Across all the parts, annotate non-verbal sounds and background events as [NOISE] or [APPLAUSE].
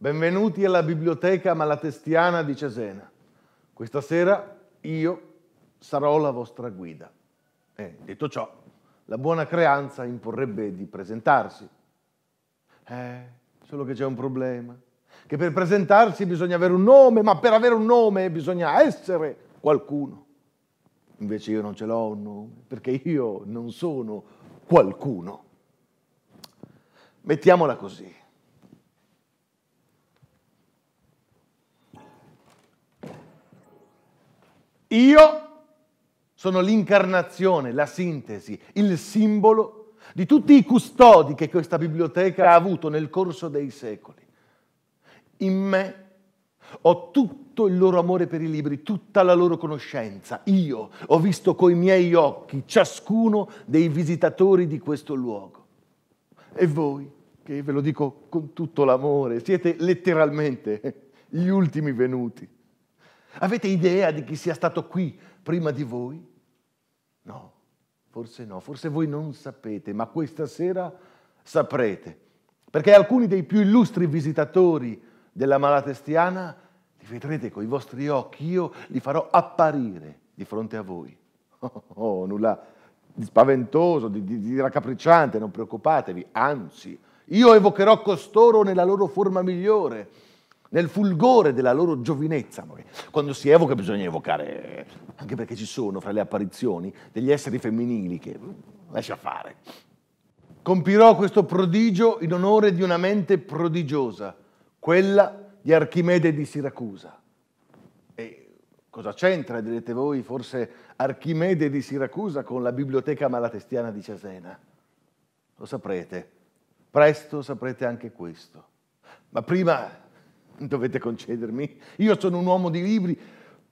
Benvenuti alla Biblioteca Malatestiana di Cesena. Questa sera io sarò la vostra guida. Eh, detto ciò, la buona creanza imporrebbe di presentarsi. Eh, solo che c'è un problema. Che per presentarsi bisogna avere un nome, ma per avere un nome bisogna essere qualcuno. Invece io non ce l'ho un nome, perché io non sono qualcuno. Mettiamola così Io sono l'incarnazione, la sintesi, il simbolo di tutti i custodi che questa biblioteca ha avuto nel corso dei secoli. In me ho tutto il loro amore per i libri, tutta la loro conoscenza. Io ho visto coi miei occhi ciascuno dei visitatori di questo luogo. E voi, che ve lo dico con tutto l'amore, siete letteralmente gli ultimi venuti. Avete idea di chi sia stato qui prima di voi? No, forse no, forse voi non sapete, ma questa sera saprete, perché alcuni dei più illustri visitatori della malatestiana li vedrete con i vostri occhi, io li farò apparire di fronte a voi. [LAUGHS] Oh, oh, nulla di spaventoso, di, di, di raccapricciante, non preoccupatevi, anzi, io evocherò costoro nella loro forma migliore nel fulgore della loro giovinezza. Quando si evoca bisogna evocare, anche perché ci sono fra le apparizioni degli esseri femminili che mm, lascia fare. Compirò questo prodigio in onore di una mente prodigiosa, quella di Archimede di Siracusa. E cosa c'entra, direte voi, forse Archimede di Siracusa con la biblioteca malatestiana di Cesena? Lo saprete, presto saprete anche questo. Ma prima dovete concedermi, io sono un uomo di libri,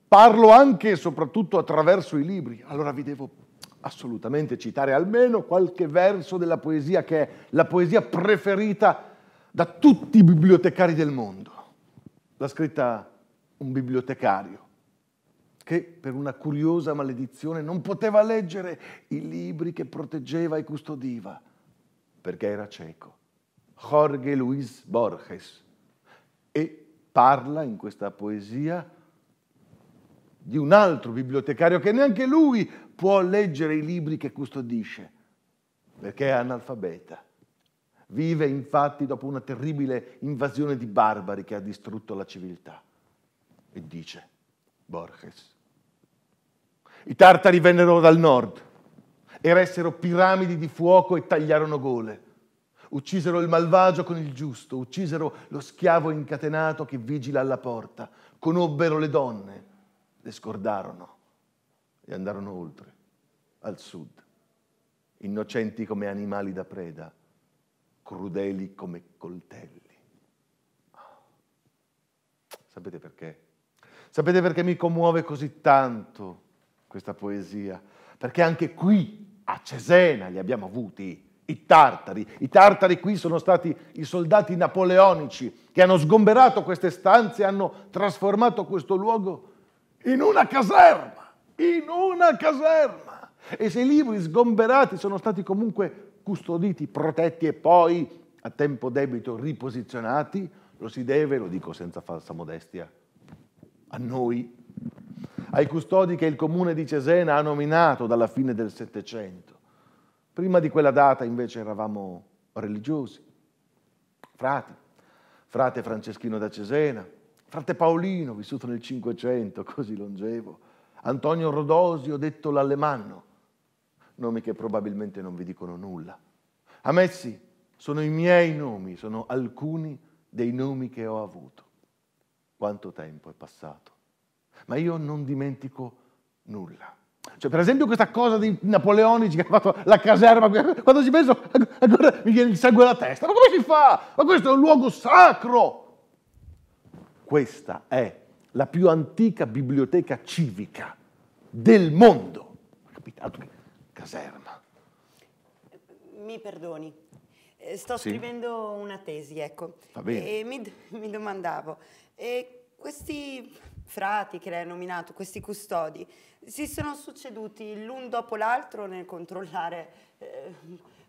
parlo anche e soprattutto attraverso i libri, allora vi devo assolutamente citare almeno qualche verso della poesia che è la poesia preferita da tutti i bibliotecari del mondo. L'ha scritta un bibliotecario che per una curiosa maledizione non poteva leggere i libri che proteggeva e custodiva perché era cieco. Jorge Luis Borges e parla in questa poesia di un altro bibliotecario che neanche lui può leggere i libri che custodisce, perché è analfabeta. Vive infatti dopo una terribile invasione di barbari che ha distrutto la civiltà. E dice Borges, i tartari vennero dal nord, eressero piramidi di fuoco e tagliarono gole. Uccisero il malvagio con il giusto, uccisero lo schiavo incatenato che vigila alla porta, conobbero le donne, le scordarono e andarono oltre, al sud, innocenti come animali da preda, crudeli come coltelli. Ah. Sapete perché? Sapete perché mi commuove così tanto questa poesia? Perché anche qui, a Cesena, li abbiamo avuti i tartari. I tartari qui sono stati i soldati napoleonici che hanno sgomberato queste stanze e hanno trasformato questo luogo in una caserma, in una caserma. E se i libri sgomberati sono stati comunque custoditi, protetti e poi a tempo debito riposizionati, lo si deve, lo dico senza falsa modestia, a noi, ai custodi che il comune di Cesena ha nominato dalla fine del Settecento Prima di quella data invece eravamo religiosi, frati, frate Franceschino da Cesena, frate Paolino, vissuto nel Cinquecento, così longevo, Antonio Rodosio, detto l'Alemanno, nomi che probabilmente non vi dicono nulla. A Messi sono i miei nomi, sono alcuni dei nomi che ho avuto. Quanto tempo è passato, ma io non dimentico nulla. Cioè, per esempio questa cosa di napoleonici che ha fatto la caserma, quando ci penso ancora mi viene il sangue alla testa. Ma come si fa? Ma questo è un luogo sacro! Questa è la più antica biblioteca civica del mondo. Capitato che caserma. Mi perdoni, eh, sto sì. scrivendo una tesi, ecco. Va bene. E mi, mi domandavo, eh, questi frati che lei ha nominato, questi custodi, si sono succeduti l'un dopo l'altro nel controllare eh,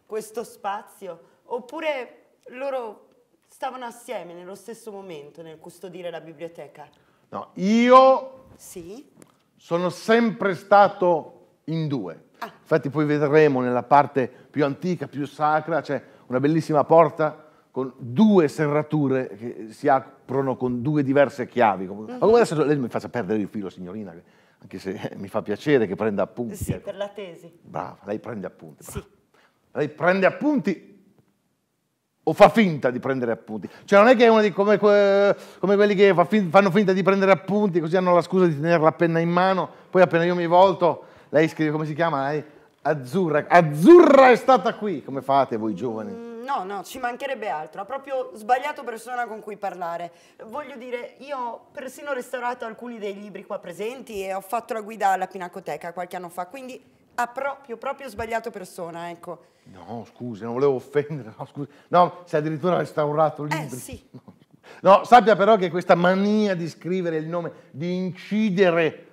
questo spazio, oppure loro stavano assieme nello stesso momento nel custodire la biblioteca? No, io sì? sono sempre stato in due. Ah. Infatti poi vedremo nella parte più antica, più sacra, c'è una bellissima porta con due serrature che si aprono con due diverse chiavi. Mm-hmm. Ma mm -hmm. come adesso lei mi faccia perdere il filo, signorina? anche se [LAUGHS] mi fa piacere che prenda appunti. Sì, ecco. per la tesi. Brava, lei prende appunti. Brava. Sì. Lei prende appunti o fa finta di prendere appunti. Cioè non è che è uno di come, come quelli che fa fin, fanno finta di prendere appunti, così hanno la scusa di tenere la penna in mano, poi appena io mi volto, lei scrive come si chiama lei? Azzurra. Azzurra è stata qui, come fate voi giovani? No, no, ci mancherebbe altro. Ha proprio sbagliato persona con cui parlare. Voglio dire, io ho persino restaurato alcuni dei libri qua presenti e ho fatto la guida alla Pinacoteca qualche anno fa, quindi ha proprio, proprio sbagliato persona, ecco. No, scusi, non volevo offendere. No, scusi. No, si è addirittura restaurato eh, libri. Eh, sì. [LAUGHS] No, sappia però che questa mania di scrivere il nome, di incidere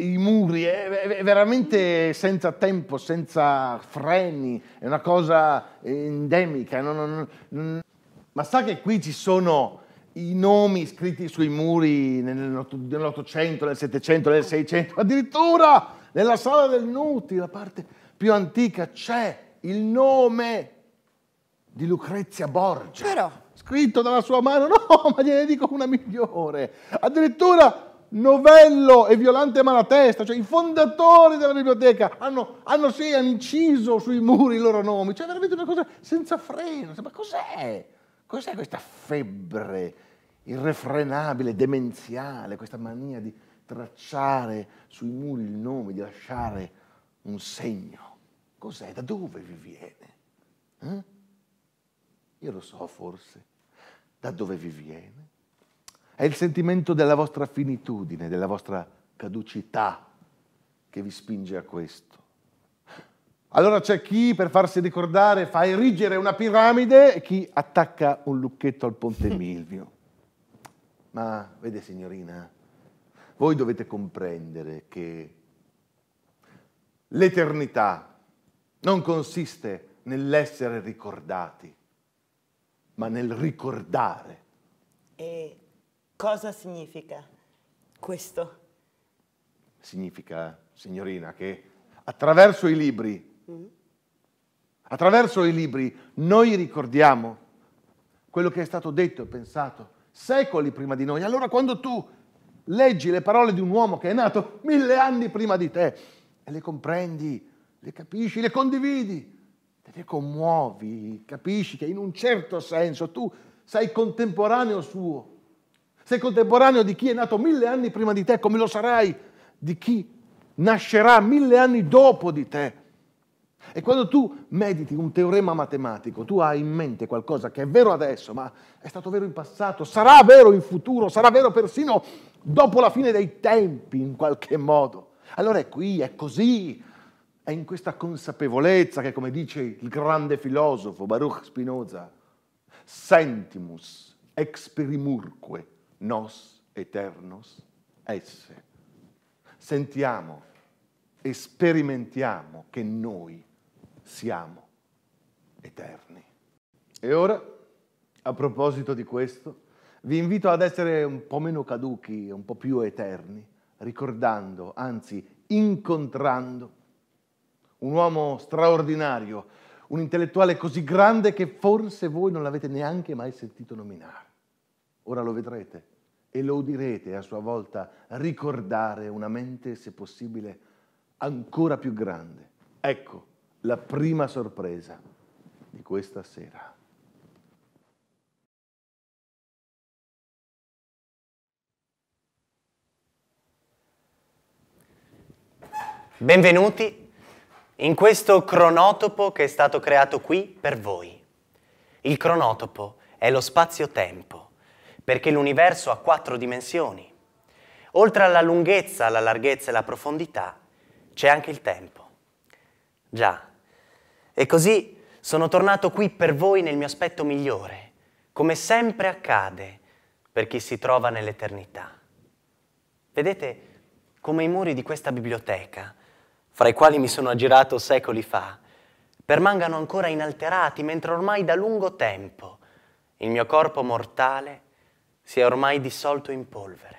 i muri, è, veramente senza tempo, senza freni, è una cosa endemica. Non, non, non. Ma sa che qui ci sono i nomi scritti sui muri nell'Ottocento, nel Settecento, nel Seicento, addirittura nella sala del Nuti, la parte più antica, c'è il nome di Lucrezia Borgia. Però... Scritto dalla sua mano, [LAUGHS] no, ma gliene dico una migliore. Addirittura Novello e Violante Malatesta, cioè i fondatori della biblioteca, hanno, hanno, sì, hanno inciso sui muri i loro nomi, cioè veramente una cosa senza freno, ma cos'è? Cos'è questa febbre irrefrenabile, demenziale, questa mania di tracciare sui muri il nome, di lasciare un segno? Cos'è? Da dove vi viene? Eh? Io lo so forse, da dove vi viene? È il sentimento della vostra finitudine, della vostra caducità che vi spinge a questo. Allora c'è chi per farsi ricordare fa erigere una piramide e chi attacca un lucchetto al ponte [LAUGHS] Milvio. Ma vede signorina, voi dovete comprendere che l'eternità non consiste nell'essere ricordati, ma nel ricordare. E Cosa significa questo? Significa, signorina, che attraverso i libri, mm. attraverso i libri noi ricordiamo quello che è stato detto e pensato secoli prima di noi. Allora quando tu leggi le parole di un uomo che è nato mille anni prima di te e le comprendi, le capisci, le condividi, te le commuovi, capisci che in un certo senso tu sei contemporaneo suo, sei contemporaneo di chi è nato mille anni prima di te, come lo sarai di chi nascerà mille anni dopo di te. E quando tu mediti un teorema matematico, tu hai in mente qualcosa che è vero adesso, ma è stato vero in passato, sarà vero in futuro, sarà vero persino dopo la fine dei tempi in qualche modo. Allora è qui, è così, è in questa consapevolezza che, come dice il grande filosofo Baruch Spinoza, sentimus experimurque nos eternos esse. Sentiamo e sperimentiamo che noi siamo eterni. E ora, a proposito di questo, vi invito ad essere un po' meno caduchi, un po' più eterni, ricordando, anzi incontrando, un uomo straordinario, un intellettuale così grande che forse voi non l'avete neanche mai sentito nominare ora lo vedrete e lo udirete a sua volta ricordare una mente, se possibile, ancora più grande. Ecco la prima sorpresa di questa sera. Benvenuti in questo cronotopo che è stato creato qui per voi. Il cronotopo è lo spazio-tempo perché l'universo ha quattro dimensioni. Oltre alla lunghezza, alla larghezza e alla profondità, c'è anche il tempo. Già. E così sono tornato qui per voi nel mio aspetto migliore, come sempre accade per chi si trova nell'eternità. Vedete come i muri di questa biblioteca, fra i quali mi sono aggirato secoli fa, permangano ancora inalterati, mentre ormai da lungo tempo il mio corpo mortale si è ormai dissolto in polvere.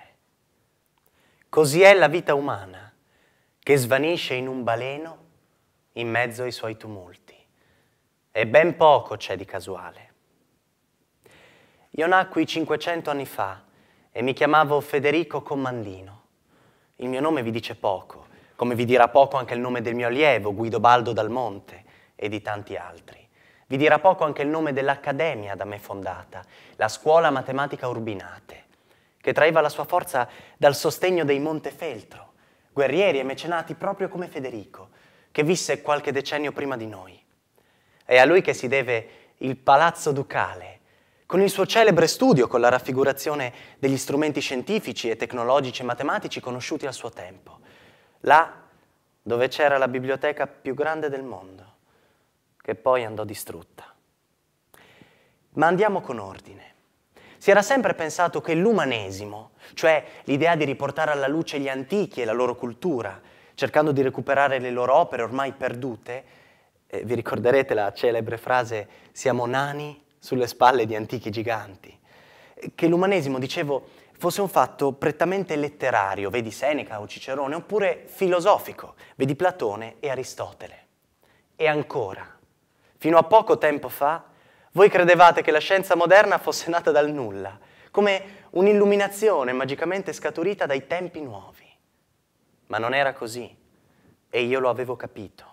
Così è la vita umana, che svanisce in un baleno in mezzo ai suoi tumulti. E ben poco c'è di casuale. Io nacqui 500 anni fa e mi chiamavo Federico Commandino. Il mio nome vi dice poco, come vi dirà poco anche il nome del mio allievo, Guido Baldo Dal Monte, e di tanti altri. Vi dirà poco anche il nome dell'accademia da me fondata, la Scuola Matematica Urbinate, che traeva la sua forza dal sostegno dei Montefeltro, guerrieri e mecenati proprio come Federico, che visse qualche decennio prima di noi. È a lui che si deve il Palazzo Ducale, con il suo celebre studio, con la raffigurazione degli strumenti scientifici e tecnologici e matematici conosciuti al suo tempo, là dove c'era la biblioteca più grande del mondo che poi andò distrutta. Ma andiamo con ordine. Si era sempre pensato che l'umanesimo, cioè l'idea di riportare alla luce gli antichi e la loro cultura, cercando di recuperare le loro opere ormai perdute, eh, vi ricorderete la celebre frase siamo nani sulle spalle di antichi giganti, che l'umanesimo, dicevo, fosse un fatto prettamente letterario, vedi Seneca o Cicerone, oppure filosofico, vedi Platone e Aristotele. E ancora, Fino a poco tempo fa, voi credevate che la scienza moderna fosse nata dal nulla, come un'illuminazione magicamente scaturita dai tempi nuovi. Ma non era così, e io lo avevo capito.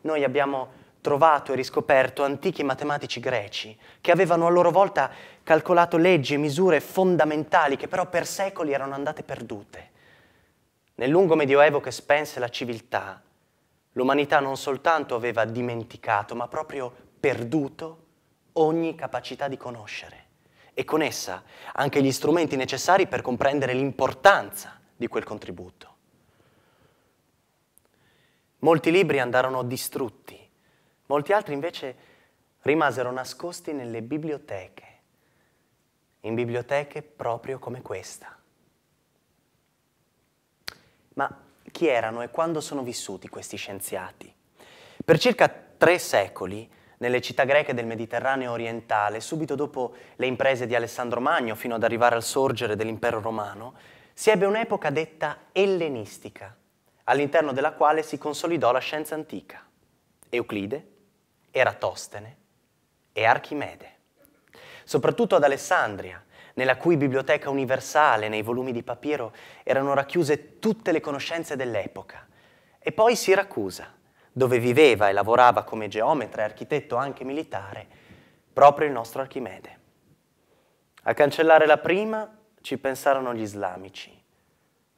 Noi abbiamo trovato e riscoperto antichi matematici greci che avevano a loro volta calcolato leggi e misure fondamentali che però per secoli erano andate perdute. Nel lungo medioevo che spense la civiltà, L'umanità non soltanto aveva dimenticato, ma proprio perduto ogni capacità di conoscere e con essa anche gli strumenti necessari per comprendere l'importanza di quel contributo. Molti libri andarono distrutti, molti altri invece rimasero nascosti nelle biblioteche, in biblioteche proprio come questa. Ma chi erano e quando sono vissuti questi scienziati. Per circa tre secoli, nelle città greche del Mediterraneo orientale, subito dopo le imprese di Alessandro Magno fino ad arrivare al sorgere dell'impero romano, si ebbe un'epoca detta ellenistica, all'interno della quale si consolidò la scienza antica. Euclide, Eratostene e Archimede. Soprattutto ad Alessandria, nella cui biblioteca universale, nei volumi di papiro, erano racchiuse tutte le conoscenze dell'epoca. E poi Siracusa, dove viveva e lavorava come geometra e architetto anche militare, proprio il nostro Archimede. A cancellare la prima ci pensarono gli islamici,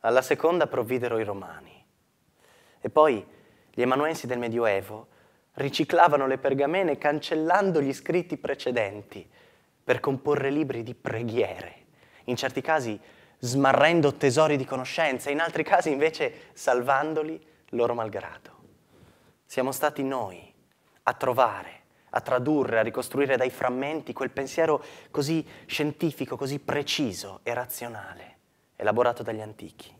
alla seconda provvidero i romani. E poi gli emanuensi del Medioevo riciclavano le pergamene cancellando gli scritti precedenti, per comporre libri di preghiere, in certi casi smarrendo tesori di conoscenza, in altri casi invece salvandoli loro malgrado. Siamo stati noi a trovare, a tradurre, a ricostruire dai frammenti quel pensiero così scientifico, così preciso e razionale, elaborato dagli antichi.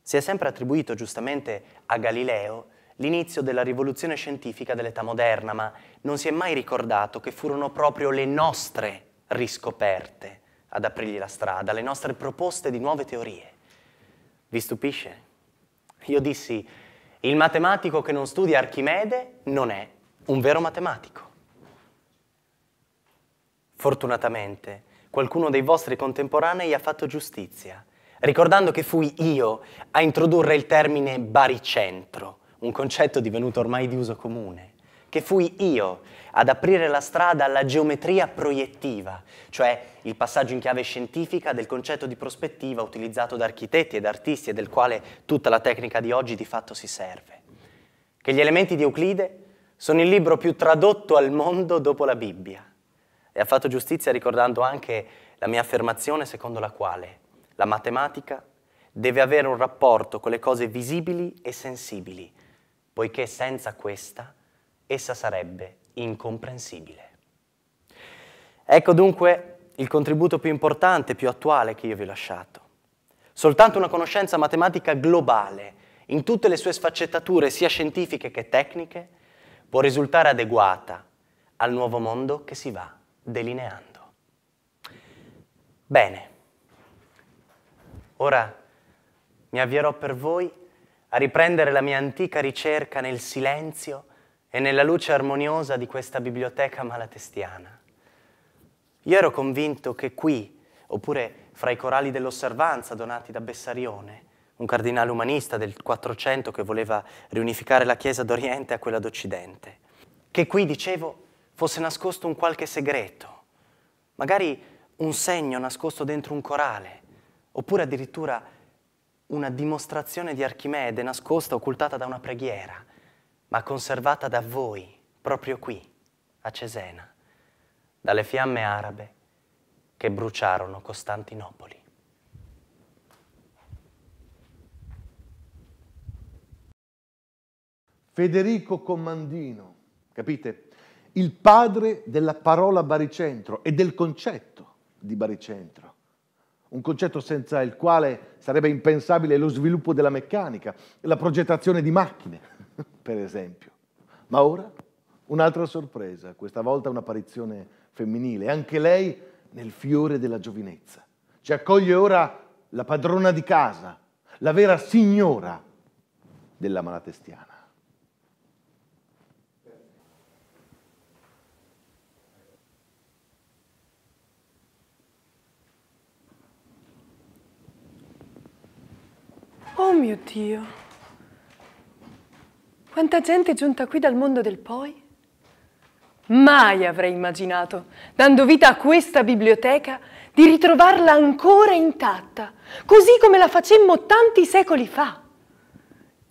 Si è sempre attribuito giustamente a Galileo l'inizio della rivoluzione scientifica dell'età moderna, ma non si è mai ricordato che furono proprio le nostre riscoperte ad aprirgli la strada, le nostre proposte di nuove teorie. Vi stupisce? Io dissi, il matematico che non studia Archimede non è un vero matematico. Fortunatamente, qualcuno dei vostri contemporanei ha fatto giustizia, ricordando che fui io a introdurre il termine baricentro un concetto divenuto ormai di uso comune, che fui io ad aprire la strada alla geometria proiettiva, cioè il passaggio in chiave scientifica del concetto di prospettiva utilizzato da architetti ed artisti e del quale tutta la tecnica di oggi di fatto si serve. Che gli elementi di Euclide sono il libro più tradotto al mondo dopo la Bibbia. E ha fatto giustizia ricordando anche la mia affermazione secondo la quale la matematica deve avere un rapporto con le cose visibili e sensibili, poiché senza questa essa sarebbe incomprensibile. Ecco dunque il contributo più importante, più attuale che io vi ho lasciato. Soltanto una conoscenza matematica globale, in tutte le sue sfaccettature, sia scientifiche che tecniche, può risultare adeguata al nuovo mondo che si va delineando. Bene, ora mi avvierò per voi a riprendere la mia antica ricerca nel silenzio e nella luce armoniosa di questa biblioteca malatestiana. Io ero convinto che qui, oppure fra i corali dell'osservanza donati da Bessarione, un cardinale umanista del 400 che voleva riunificare la Chiesa d'Oriente a quella d'Occidente, che qui, dicevo, fosse nascosto un qualche segreto, magari un segno nascosto dentro un corale, oppure addirittura una dimostrazione di Archimede nascosta, occultata da una preghiera, ma conservata da voi, proprio qui, a Cesena, dalle fiamme arabe che bruciarono Costantinopoli. Federico Commandino, capite? Il padre della parola baricentro e del concetto di baricentro un concetto senza il quale sarebbe impensabile lo sviluppo della meccanica, la progettazione di macchine, [LAUGHS] per esempio. Ma ora un'altra sorpresa, questa volta un'apparizione femminile, anche lei nel fiore della giovinezza. Ci accoglie ora la padrona di casa, la vera signora della malatestiana. Oh mio Dio! Quanta gente è giunta qui dal mondo del poi? Mai avrei immaginato, dando vita a questa biblioteca, di ritrovarla ancora intatta, così come la facemmo tanti secoli fa.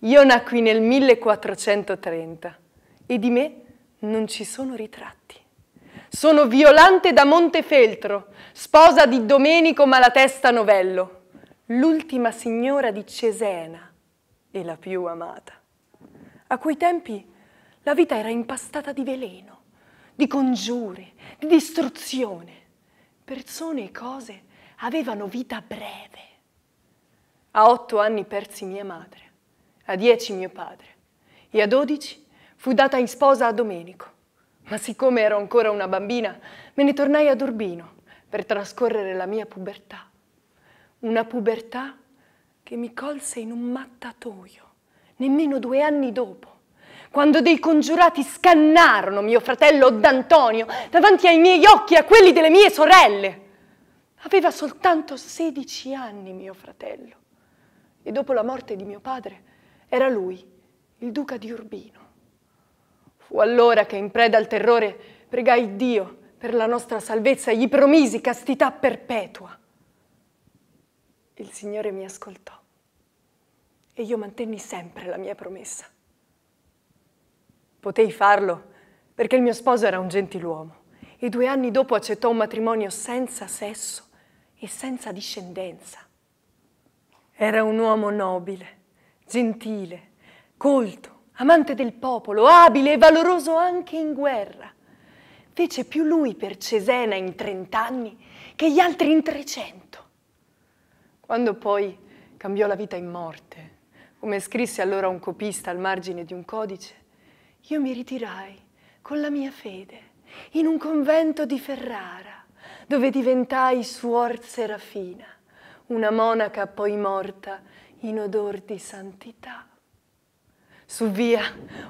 Io nacqui nel 1430 e di me non ci sono ritratti. Sono Violante da Montefeltro, sposa di Domenico Malatesta Novello, l'ultima signora di Cesena e la più amata. A quei tempi la vita era impastata di veleno, di congiure, di distruzione. Persone e cose avevano vita breve. A otto anni persi mia madre, a dieci mio padre e a dodici fu data in sposa a Domenico. Ma siccome ero ancora una bambina, me ne tornai ad Urbino per trascorrere la mia pubertà una pubertà che mi colse in un mattatoio, nemmeno due anni dopo, quando dei congiurati scannarono mio fratello D'Antonio davanti ai miei occhi e a quelli delle mie sorelle. Aveva soltanto 16 anni mio fratello e dopo la morte di mio padre era lui, il duca di Urbino. Fu allora che in preda al terrore pregai Dio per la nostra salvezza e gli promisi castità perpetua. Il Signore mi ascoltò e io mantenni sempre la mia promessa. Potei farlo perché il mio sposo era un gentiluomo e due anni dopo accettò un matrimonio senza sesso e senza discendenza. Era un uomo nobile, gentile, colto, amante del popolo, abile e valoroso anche in guerra. Fece più lui per Cesena in trent'anni che gli altri in trecento. Quando poi cambiò la vita in morte, come scrisse allora un copista al margine di un codice, io mi ritirai con la mia fede in un convento di Ferrara, dove diventai suor Serafina, una monaca poi morta in odor di santità. Su via,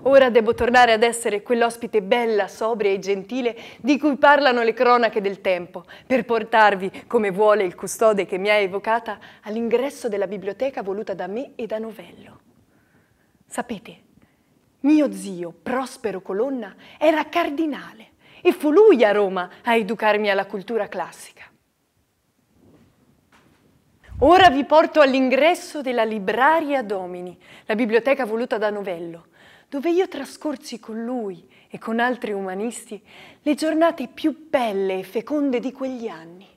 ora devo tornare ad essere quell'ospite bella, sobria e gentile di cui parlano le cronache del tempo, per portarvi, come vuole il custode che mi ha evocata, all'ingresso della biblioteca voluta da me e da Novello. Sapete, mio zio Prospero Colonna era cardinale e fu lui a Roma a educarmi alla cultura classica. Ora vi porto all'ingresso della Libraria Domini, la biblioteca voluta da Novello, dove io trascorsi con lui e con altri umanisti le giornate più belle e feconde di quegli anni,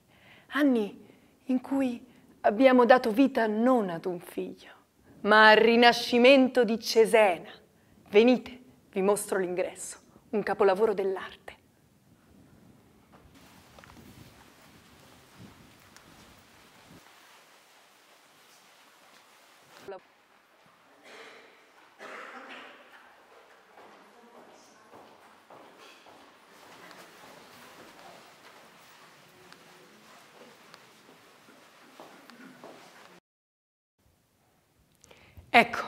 anni in cui abbiamo dato vita non ad un figlio, ma al rinascimento di Cesena. Venite, vi mostro l'ingresso, un capolavoro dell'arte. Ecco,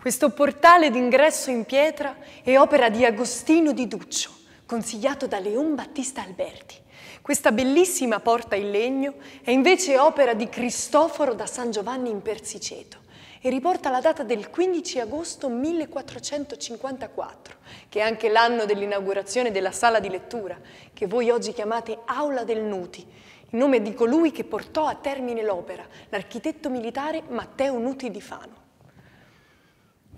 questo portale d'ingresso in pietra è opera di Agostino di Duccio, consigliato da Leon Battista Alberti. Questa bellissima porta in legno è invece opera di Cristoforo da San Giovanni in Persiceto e riporta la data del 15 agosto 1454, che è anche l'anno dell'inaugurazione della sala di lettura, che voi oggi chiamate Aula del Nuti, in nome di colui che portò a termine l'opera, l'architetto militare Matteo Nuti di Fano.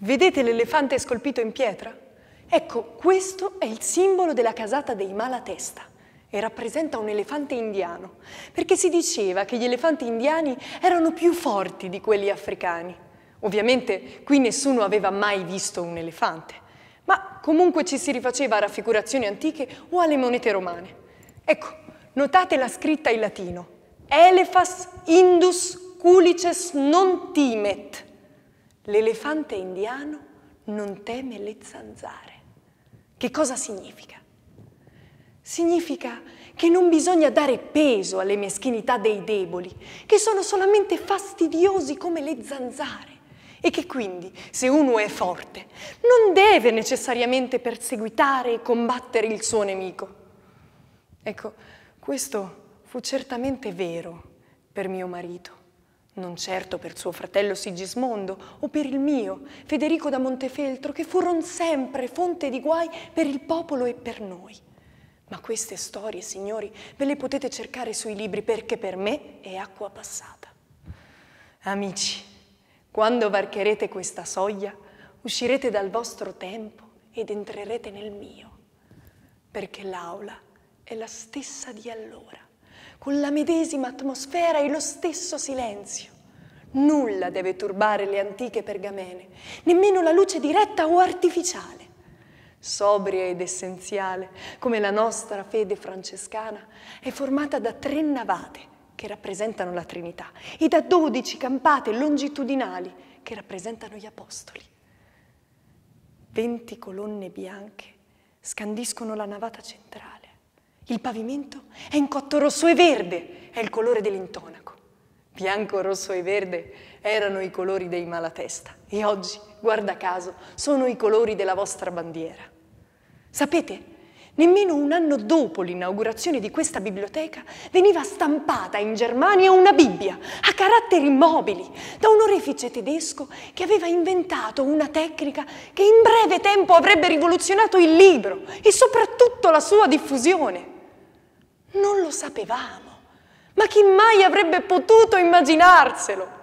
Vedete l'elefante scolpito in pietra? Ecco, questo è il simbolo della casata dei Malatesta e rappresenta un elefante indiano, perché si diceva che gli elefanti indiani erano più forti di quelli africani. Ovviamente qui nessuno aveva mai visto un elefante, ma comunque ci si rifaceva a raffigurazioni antiche o alle monete romane. Ecco, notate la scritta in latino, Elephas indus culices non timet, l'elefante indiano non teme le zanzare. Che cosa significa? Significa che non bisogna dare peso alle meschinità dei deboli, che sono solamente fastidiosi come le zanzare e che quindi, se uno è forte, non deve necessariamente perseguitare e combattere il suo nemico. Ecco, questo fu certamente vero per mio marito non certo per suo fratello Sigismondo o per il mio, Federico da Montefeltro, che furono sempre fonte di guai per il popolo e per noi. Ma queste storie, signori, ve le potete cercare sui libri perché per me è acqua passata. Amici, quando varcherete questa soglia, uscirete dal vostro tempo ed entrerete nel mio, perché l'aula è la stessa di allora con la medesima atmosfera e lo stesso silenzio. Nulla deve turbare le antiche pergamene, nemmeno la luce diretta o artificiale. Sobria ed essenziale, come la nostra fede francescana, è formata da tre navate che rappresentano la Trinità e da dodici campate longitudinali che rappresentano gli Apostoli. Venti colonne bianche scandiscono la navata centrale il pavimento è in cotto rosso e verde, è il colore dell'intonaco. Bianco, rosso e verde erano i colori dei malatesta e oggi, guarda caso, sono i colori della vostra bandiera. Sapete, nemmeno un anno dopo l'inaugurazione di questa biblioteca veniva stampata in Germania una Bibbia a caratteri mobili da un orefice tedesco che aveva inventato una tecnica che in breve tempo avrebbe rivoluzionato il libro e soprattutto la sua diffusione. Non lo sapevamo, ma chi mai avrebbe potuto immaginarselo?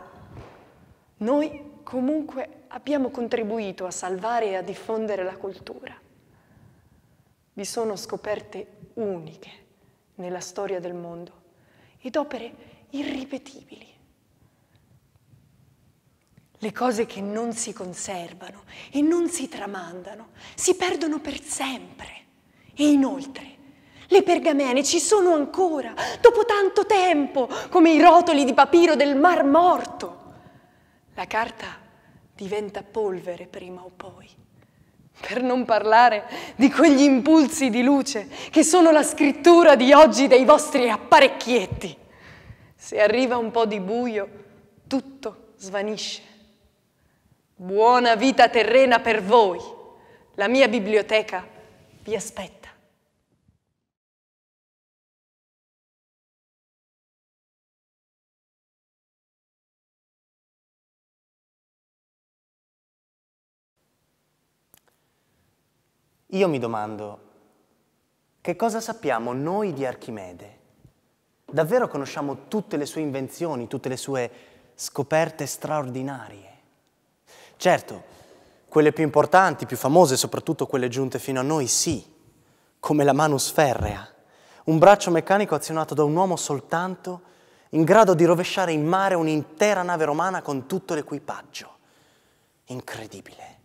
Noi comunque abbiamo contribuito a salvare e a diffondere la cultura. Vi sono scoperte uniche nella storia del mondo ed opere irripetibili. Le cose che non si conservano e non si tramandano si perdono per sempre e inoltre le pergamene ci sono ancora, dopo tanto tempo, come i rotoli di papiro del Mar Morto. La carta diventa polvere prima o poi. Per non parlare di quegli impulsi di luce che sono la scrittura di oggi dei vostri apparecchietti. Se arriva un po' di buio, tutto svanisce. Buona vita terrena per voi. La mia biblioteca vi aspetta. Io mi domando, che cosa sappiamo noi di Archimede? Davvero conosciamo tutte le sue invenzioni, tutte le sue scoperte straordinarie? Certo, quelle più importanti, più famose, soprattutto quelle giunte fino a noi, sì, come la manus ferrea, un braccio meccanico azionato da un uomo soltanto, in grado di rovesciare in mare un'intera nave romana con tutto l'equipaggio. Incredibile,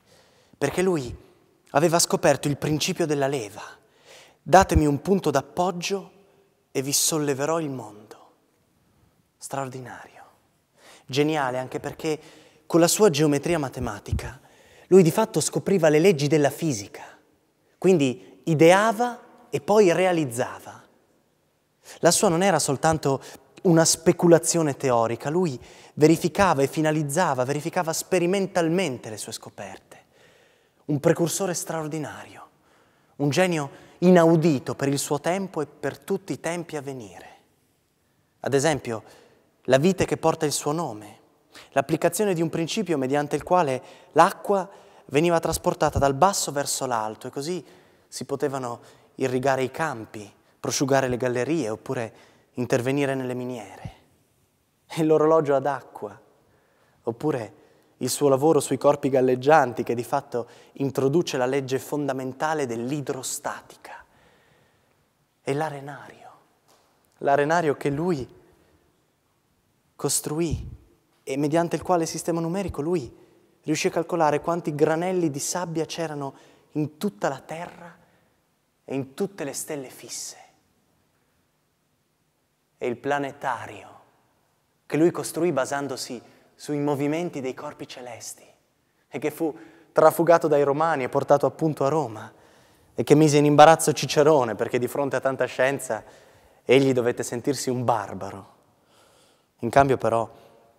perché lui aveva scoperto il principio della leva. Datemi un punto d'appoggio e vi solleverò il mondo. Straordinario. Geniale anche perché con la sua geometria matematica lui di fatto scopriva le leggi della fisica, quindi ideava e poi realizzava. La sua non era soltanto una speculazione teorica, lui verificava e finalizzava, verificava sperimentalmente le sue scoperte un precursore straordinario, un genio inaudito per il suo tempo e per tutti i tempi a venire. Ad esempio, la vite che porta il suo nome, l'applicazione di un principio mediante il quale l'acqua veniva trasportata dal basso verso l'alto e così si potevano irrigare i campi, prosciugare le gallerie oppure intervenire nelle miniere. E l'orologio ad acqua, oppure il suo lavoro sui corpi galleggianti che di fatto introduce la legge fondamentale dell'idrostatica. E l'arenario, l'arenario che lui costruì e mediante il quale il sistema numerico lui riuscì a calcolare quanti granelli di sabbia c'erano in tutta la Terra e in tutte le stelle fisse. E il planetario che lui costruì basandosi sui movimenti dei corpi celesti e che fu trafugato dai romani e portato appunto a Roma e che mise in imbarazzo Cicerone perché di fronte a tanta scienza egli dovette sentirsi un barbaro. In cambio però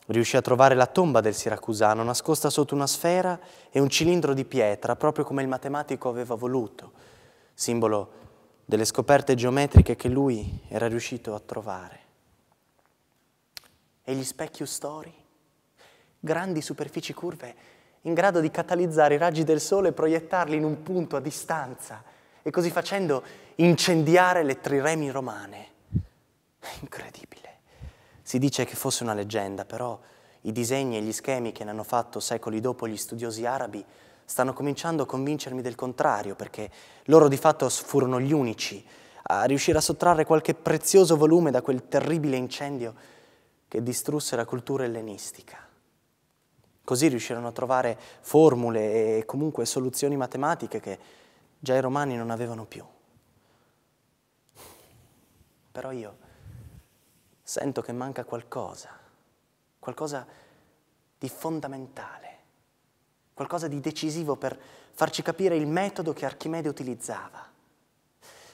riuscì a trovare la tomba del siracusano nascosta sotto una sfera e un cilindro di pietra, proprio come il matematico aveva voluto, simbolo delle scoperte geometriche che lui era riuscito a trovare. E gli specchi specchiostori? grandi superfici curve in grado di catalizzare i raggi del sole e proiettarli in un punto a distanza e così facendo incendiare le triremi romane. incredibile. Si dice che fosse una leggenda, però i disegni e gli schemi che ne hanno fatto secoli dopo gli studiosi arabi stanno cominciando a convincermi del contrario, perché loro di fatto furono gli unici a riuscire a sottrarre qualche prezioso volume da quel terribile incendio che distrusse la cultura ellenistica. Così riuscirono a trovare formule e comunque soluzioni matematiche che già i romani non avevano più. Però io sento che manca qualcosa, qualcosa di fondamentale, qualcosa di decisivo per farci capire il metodo che Archimede utilizzava.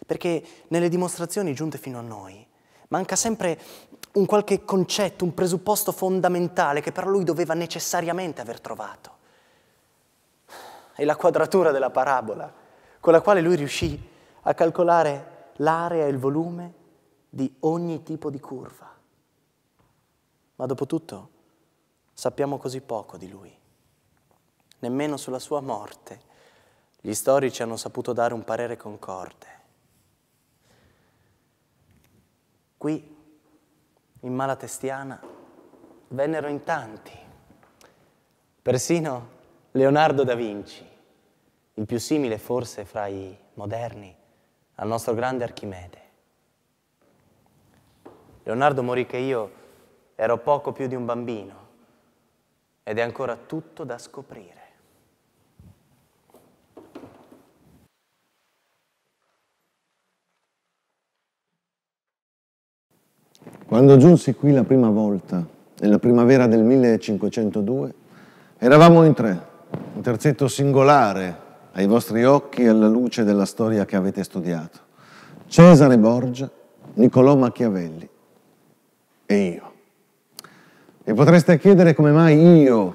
Perché nelle dimostrazioni giunte fino a noi manca sempre un qualche concetto, un presupposto fondamentale che però lui doveva necessariamente aver trovato. E la quadratura della parabola, con la quale lui riuscì a calcolare l'area e il volume di ogni tipo di curva. Ma dopo tutto sappiamo così poco di lui. Nemmeno sulla sua morte gli storici hanno saputo dare un parere concorde. Qui in mala testiana vennero in tanti, persino Leonardo da Vinci, il più simile forse fra i moderni al nostro grande Archimede. Leonardo morì che io ero poco più di un bambino ed è ancora tutto da scoprire. Quando giunsi qui la prima volta, nella primavera del 1502, eravamo in tre, un terzetto singolare ai vostri occhi e alla luce della storia che avete studiato. Cesare Borgia, Niccolò Machiavelli e io. E potreste chiedere come mai io,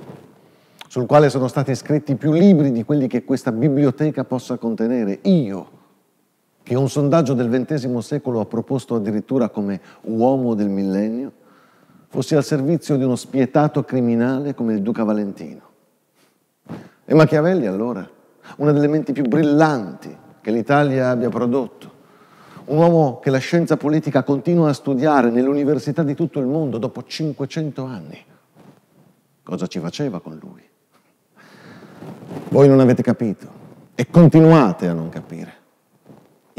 sul quale sono stati scritti più libri di quelli che questa biblioteca possa contenere, io, che un sondaggio del XX secolo ha proposto addirittura come uomo del millennio, fosse al servizio di uno spietato criminale come il duca Valentino. E Machiavelli allora, una delle menti più brillanti che l'Italia abbia prodotto, un uomo che la scienza politica continua a studiare nell'università di tutto il mondo dopo 500 anni. Cosa ci faceva con lui? Voi non avete capito e continuate a non capire.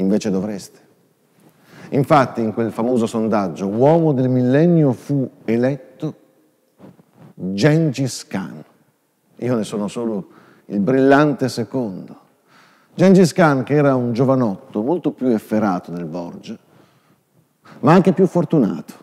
Invece dovreste. Infatti in quel famoso sondaggio uomo del millennio fu eletto Gengis Khan. Io ne sono solo il brillante secondo. Gengis Khan, che era un giovanotto molto più efferato del Borgia, ma anche più fortunato.